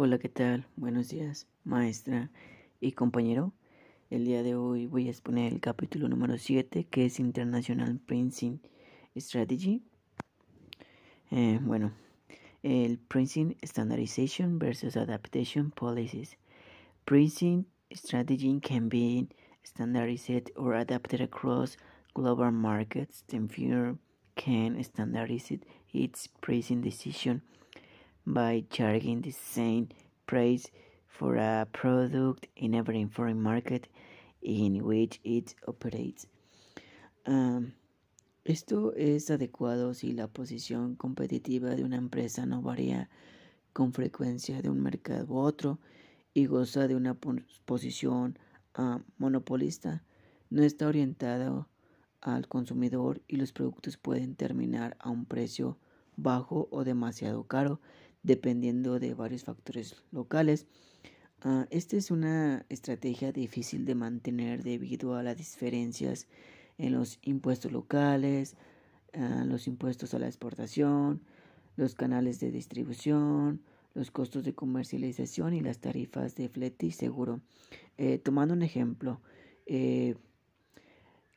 Hola, ¿qué tal? Buenos días, maestra y compañero. El día de hoy voy a exponer el capítulo número 7 que es International Pricing Strategy. Eh, bueno, el Pricing Standardization versus Adaptation Policies. Pricing strategy can be standardized or adapted across global markets. The firm can standardize its pricing decision by charging the same price for a product in every foreign market in which it operates. Um, esto es adecuado si la posición competitiva de una empresa no varía con frecuencia de un mercado u otro y goza de una posición ah, monopolista, no está orientado al consumidor y los productos pueden terminar a un precio bajo o demasiado caro dependiendo de varios factores locales. Ah, esta es una estrategia difícil de mantener debido a las diferencias en los impuestos locales, ah, los impuestos a la exportación, los canales de distribución, los costos de comercialización y las tarifas de flete y seguro. Eh, tomando un ejemplo, eh,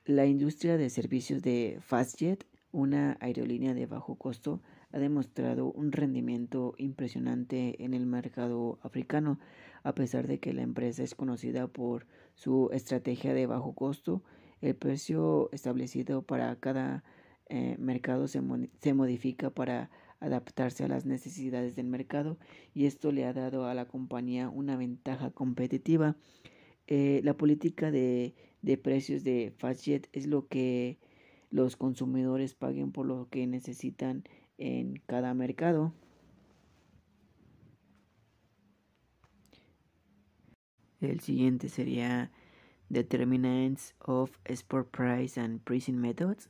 la industria de servicios de Fastjet, una aerolínea de bajo costo, ha demostrado un rendimiento impresionante en el mercado africano, a pesar de que la empresa es conocida por su estrategia de bajo costo, el precio establecido para cada eh, mercado se, modifica para adaptarse a las necesidades del mercado y esto le ha dado a la compañía una ventaja competitiva. Eh, la política de, de precios de FastJet es lo que los consumidores paguen por lo que necesitan en cada mercado. El siguiente sería Determinants of Export Price and Pricing Methods.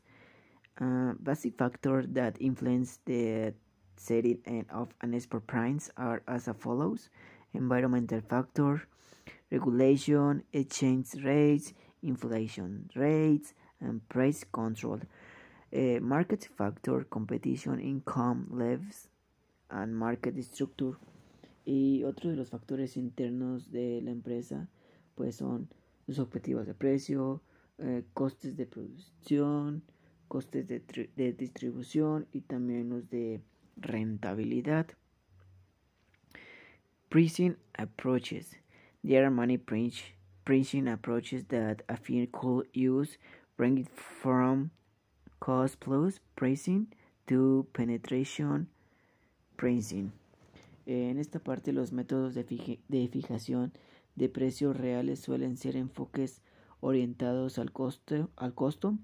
basic factors that influence the setting of an export price are as follows. Environmental factor, regulation, exchange rates, inflation rates, and price control. Eh, market factor, competition, income, levels, and market structure. Y otros de los factores internos de la empresa, pues son los objetivos de precio, eh, costes de producción, costes de, distribución y también los de rentabilidad. Pricing approaches. There are many pricing approaches that a firm could use, ranging from Cost plus pricing to penetration pricing. En esta parte los métodos de, fijación de precios reales suelen ser enfoques orientados al, al costo,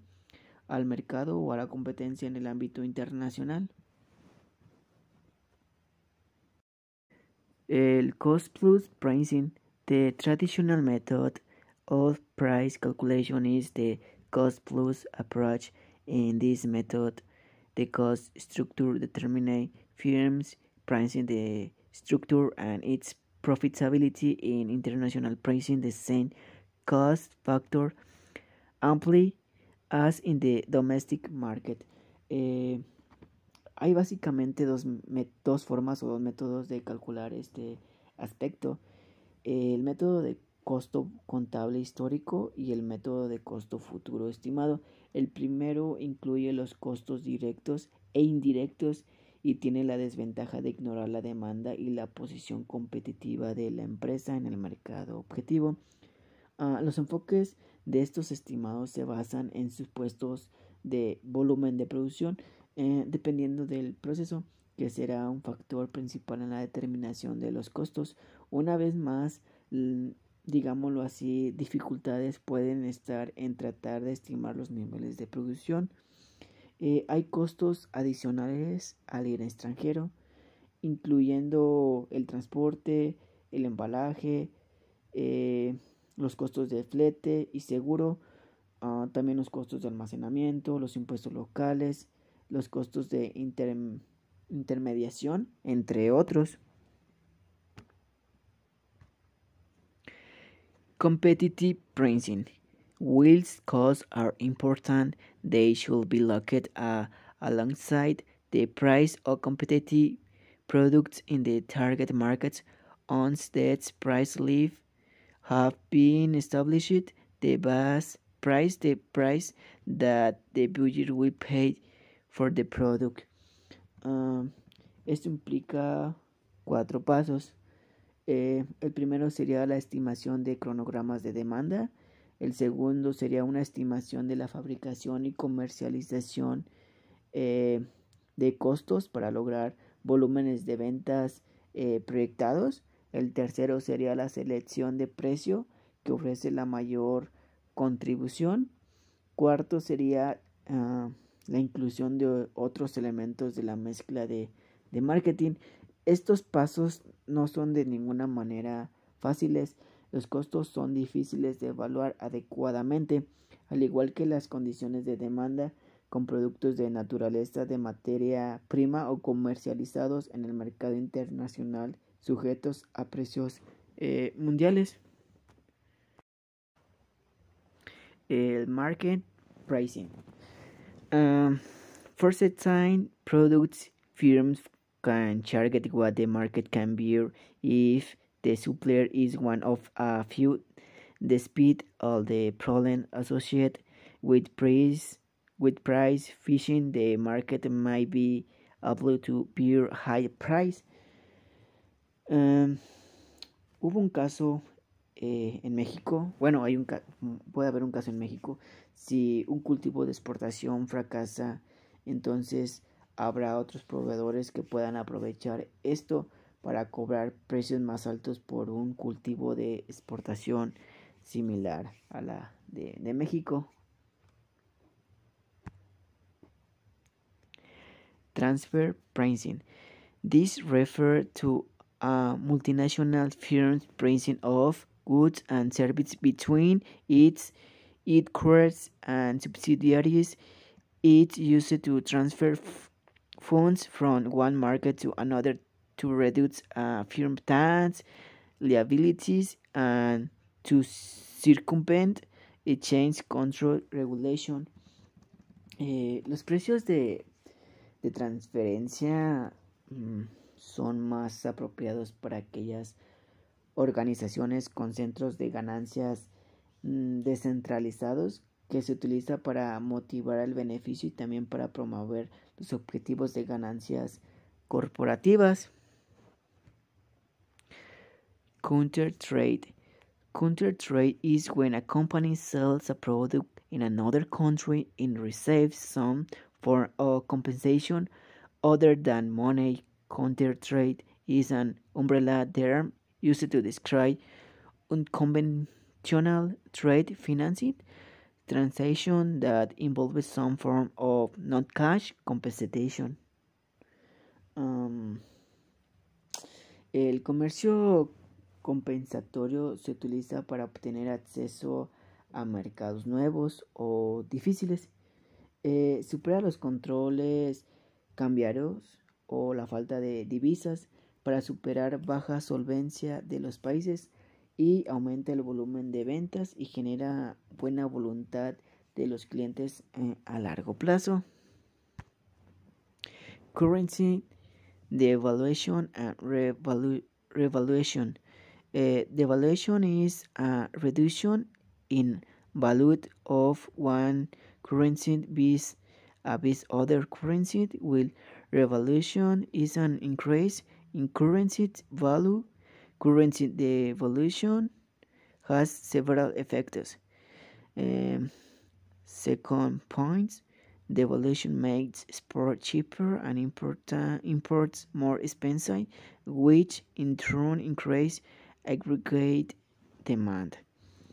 al mercado o a la competencia en el ámbito internacional. El cost plus pricing, the traditional method of price calculation is the cost plus approach In this method, the cost structure determines firms' pricing the structure and its profitability in international pricing the same cost factor amply as in the domestic market. Eh, hay básicamente dos, dos formas o dos métodos de calcular este aspecto. El método de costo contable histórico y el método de costo futuro estimado. El primero incluye los costos directos e indirectos y tiene la desventaja de ignorar la demanda y la posición competitiva de la empresa en el mercado objetivo. Ah, los enfoques de estos estimados se basan en supuestos de volumen de producción eh, dependiendo del proceso que será un factor principal en la determinación de los costos. Una vez más, digámoslo así, dificultades pueden estar en tratar de estimar los niveles de producción. Eh, hay costos adicionales al ir a extranjero, incluyendo el transporte, el embalaje, eh, los costos de flete y seguro, ah, también los costos de almacenamiento, los impuestos locales, los costos de intermediación, entre otros. Competitive pricing. While costs are important, they should be looked uh, alongside the price of competitive products in the target markets. Once that price level have been established, the base price, the price that the buyer will pay for the product. Um, esto implica cuatro pasos. Eh, el primero sería la estimación de cronogramas de demanda. El segundo sería una estimación de la fabricación y comercialización eh, de costos para lograr volúmenes de ventas eh, proyectados. El tercero sería la selección de precio que ofrece la mayor contribución. Cuarto sería ah, la inclusión de otros elementos de la mezcla de, de marketing. Estos pasos no son de ninguna manera fáciles, los costos son difíciles de evaluar adecuadamente, al igual que las condiciones de demanda con productos de naturaleza de materia prima o comercializados en el mercado internacional sujetos a precios eh, mundiales. El market pricing. Um, ah, Sign products, firms can target what the market can bear if the supplier is one of a few. The speed of the problem associated with price with price fishing, the market might be able to bear high price. Um, hubo un caso eh, en México, bueno, hay un puede haber un caso en México, si un cultivo de exportación fracasa, entonces habrá otros proveedores que puedan aprovechar esto para cobrar precios más altos por un cultivo de exportación similar a la de, México. Transfer pricing. This refers to a multinational firm's pricing of goods and services between its headquarters and subsidiaries. It's used to transfer funds from one market to another to reduce uh, firm tax liabilities and to circumvent exchange control regulation. Eh, los precios de, de transferencia mm, son más apropiados para aquellas organizaciones con centros de ganancias mm, descentralizados que se utiliza para motivar el beneficio y también para promover los objetivos de ganancias corporativas. Counter trade. Counter trade is when a company sells a product in another country and receives some for compensation other than money. Counter trade is an umbrella term used to describe unconventional trade financing transaction that involves some form of non-cash compensation. Um, el comercio compensatorio se utiliza para obtener acceso a mercados nuevos o difíciles, eh, supera los controles cambiarios o la falta de divisas para superar baja solvencia de los países y aumenta el volumen de ventas y genera buena voluntad de los clientes eh, a largo plazo. Currency devaluation eh, and revaluation. Eh, devaluation is a reduction in value of one currency vis a vis other currency, With revaluation is an increase in currency value Currency devaluation has several effects. Um, second point, devaluation makes export cheaper and import, uh, imports more expensive, which in turn increase aggregate demand.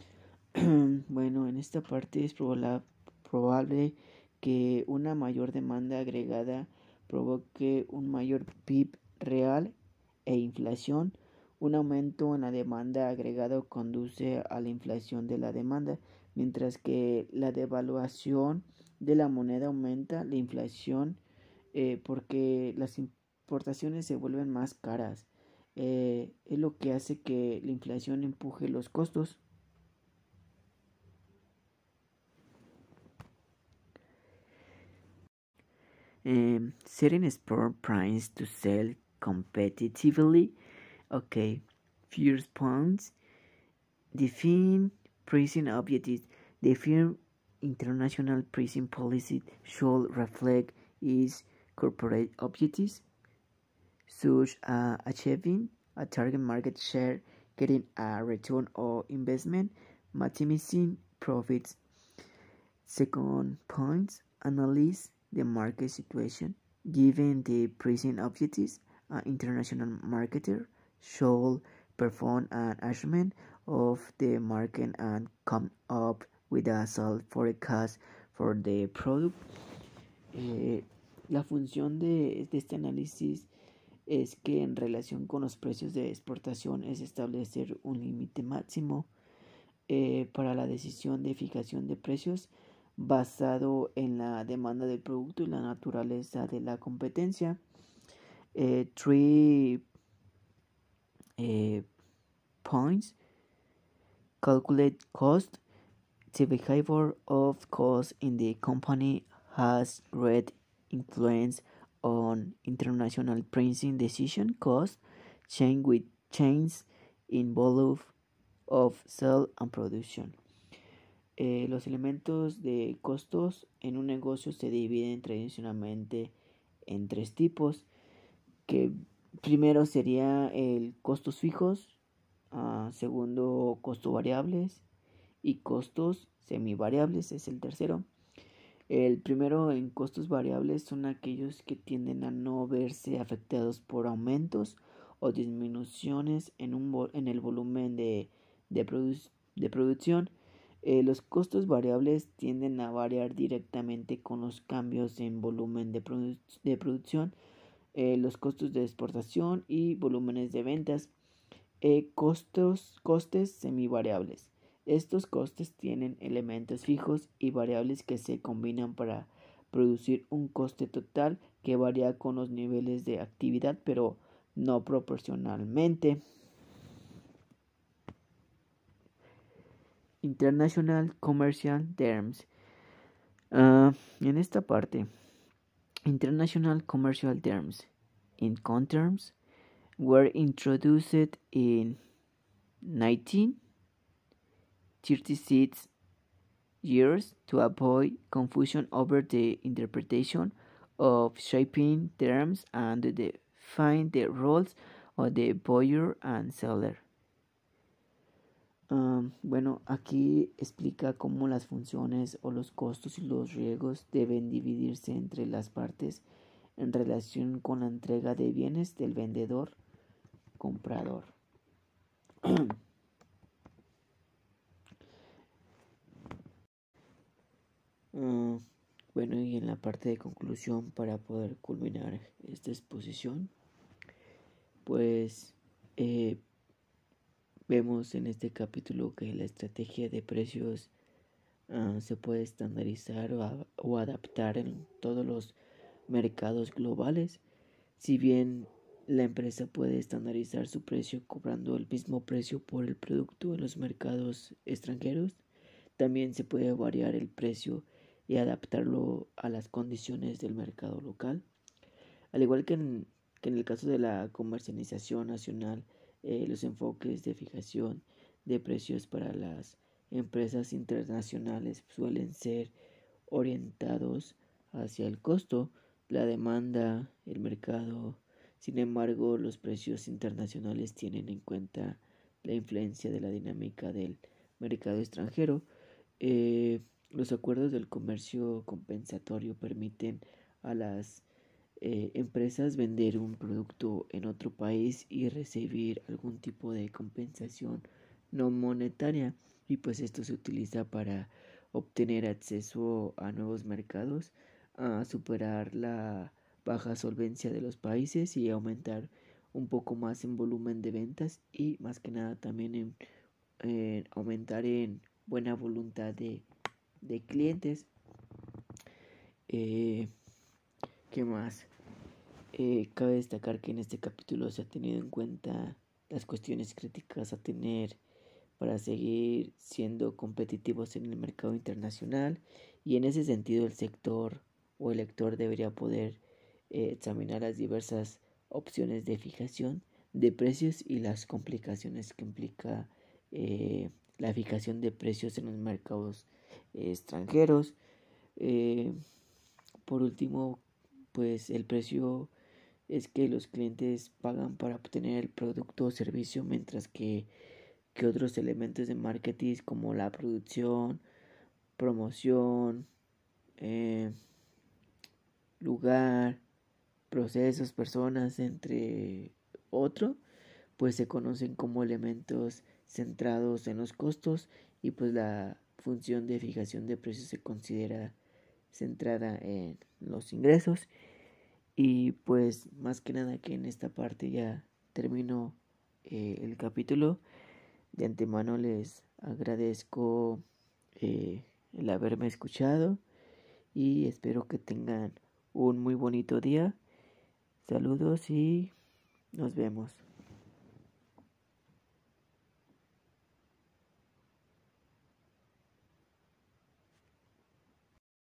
bueno, en esta parte es probable, probable que una mayor demanda agregada provoque un mayor PIB real e inflación Un aumento en la demanda agregada conduce a la inflación de la demanda, mientras que la devaluación de la moneda aumenta la inflación eh, porque las importaciones se vuelven más caras. Eh, es lo que hace que la inflación empuje los costos. Eh, setting sport price to sell competitively Okay, first point: Define prison objectives. The firm international prison policy should reflect its corporate objectives, such as achieving a target market share, getting a return on investment, maximizing profits. Second point, analyze the market situation. Given the prison objectives, an international marketer shall perform an assessment of the market and come up with a forecast for the product. Eh, la función de, este análisis es que en relación con los precios de exportación es establecer un límite máximo eh, para la decisión de fijación de precios basado en la demanda del producto y la naturaleza de la competencia. Eh, three eh, points, calculate cost. The behavior of cost in the company has great influence on international pricing decision cost change with change in volume of sale and production. Eh, los elementos de costos en un negocio se dividen tradicionalmente en tres tipos que Primero sería el costos fijos, ah, segundo costos variables y costos semivariables es el tercero. El primero en costos variables son aquellos que tienden a no verse afectados por aumentos o disminuciones en, un, en el volumen de, de, producción. Eh, los costos variables tienden a variar directamente con los cambios en volumen de producción eh, los costos de exportación y volúmenes de ventas, eh, costos, costes semivariables. Estos costes tienen elementos fijos y variables que se combinan para producir un coste total que varía con los niveles de actividad, pero no proporcionalmente. International Commercial Terms. Ah, en esta parte International commercial terms in terms were introduced in 1936 years to avoid confusion over the interpretation of shipping terms and define the roles of the buyer and seller. bueno, aquí explica cómo las funciones o los costos y los riesgos deben dividirse entre las partes en relación con la entrega de bienes del vendedor comprador. Ah, bueno, y en la parte de conclusión para poder culminar esta exposición, pues eh, Vemos en este capítulo que la estrategia de precios ah, se puede estandarizar o, adaptar en todos los mercados globales. Si bien la empresa puede estandarizar su precio cobrando el mismo precio por el producto en los mercados extranjeros, también se puede variar el precio y adaptarlo a las condiciones del mercado local. Al igual que en, que en el caso de la comercialización nacional, eh, los enfoques de fijación de precios para las empresas internacionales suelen ser orientados hacia el costo, la demanda, el mercado. Sin embargo, los precios internacionales tienen en cuenta la influencia de la dinámica del mercado extranjero. Eh, los acuerdos del comercio compensatorio permiten a las eh, empresas vender un producto en otro país y recibir algún tipo de compensación no monetaria y pues esto se utiliza para obtener acceso a nuevos mercados, a superar la baja solvencia de los países y aumentar un poco más en volumen de ventas y más que nada también en, aumentar en buena voluntad de, clientes. Eh, ¿Qué más? Eh, cabe destacar que en este capítulo se ha tenido en cuenta las cuestiones críticas a tener para seguir siendo competitivos en el mercado internacional y en ese sentido el sector o el lector debería poder eh, examinar las diversas opciones de fijación de precios y las complicaciones que implica eh, la fijación de precios en los mercados extranjeros. por último, pues el precio es que los clientes pagan para obtener el producto o servicio, mientras que, otros elementos de marketing como la producción, promoción, eh, lugar, procesos, personas, entre otro, pues se conocen como elementos centrados en los costos y pues la función de fijación de precios se considera centrada en los ingresos y pues más que nada que en esta parte ya termino eh, el capítulo. De antemano les agradezco eh, el haberme escuchado y espero que tengan un muy bonito día. Saludos y nos vemos.